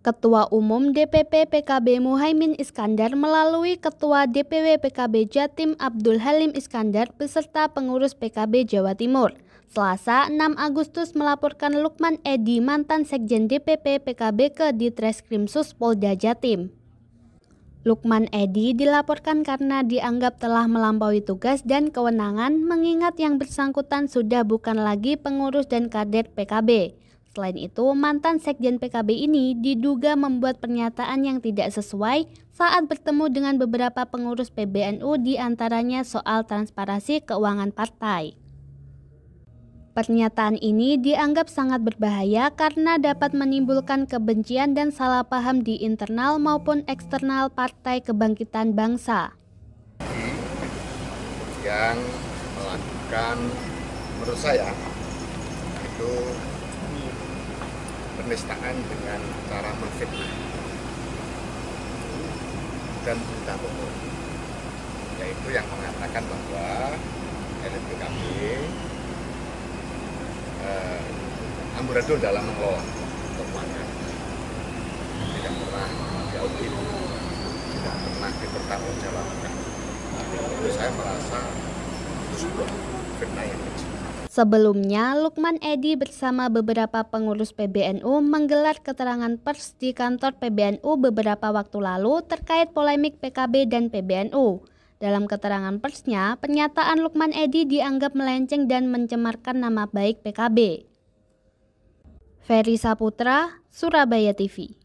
Ketua Umum DPP PKB Muhaimin Iskandar melalui Ketua DPW PKB Jatim Abdul Halim Iskandar beserta pengurus PKB Jawa Timur. Selasa 6 Agustus melaporkan Lukman Edi mantan Sekjen DPP PKB ke Ditreskrimsus Polda Jatim. Lukman Edi dilaporkan karena dianggap telah melampaui tugas dan kewenangan mengingat yang bersangkutan sudah bukan lagi pengurus dan kader PKB. Selain itu, mantan Sekjen PKB ini diduga membuat pernyataan yang tidak sesuai saat bertemu dengan beberapa pengurus PBNU di antaranya soal transparansi keuangan partai. Pernyataan ini dianggap sangat berbahaya karena dapat menimbulkan kebencian dan salah paham di internal maupun eksternal Partai Kebangkitan Bangsa. Yang melakukan, menurut saya, itu penistaan dengan cara menfitnah dan berita bohong yaitu yang mengatakan bahwa PKB eh, amburadul dalam mengelola keuangan tidak pernah diaudit tidak pernah dipertanggungjawabkan itu saya merasa itu sebuah fitnah yang Sebelumnya, Lukman Edi bersama beberapa pengurus PBNU menggelar keterangan pers di kantor PBNU beberapa waktu lalu terkait polemik PKB dan PBNU. Dalam keterangan persnya, pernyataan Lukman Edi dianggap melenceng dan mencemarkan nama baik PKB. Ferry Saputra, Surabaya TV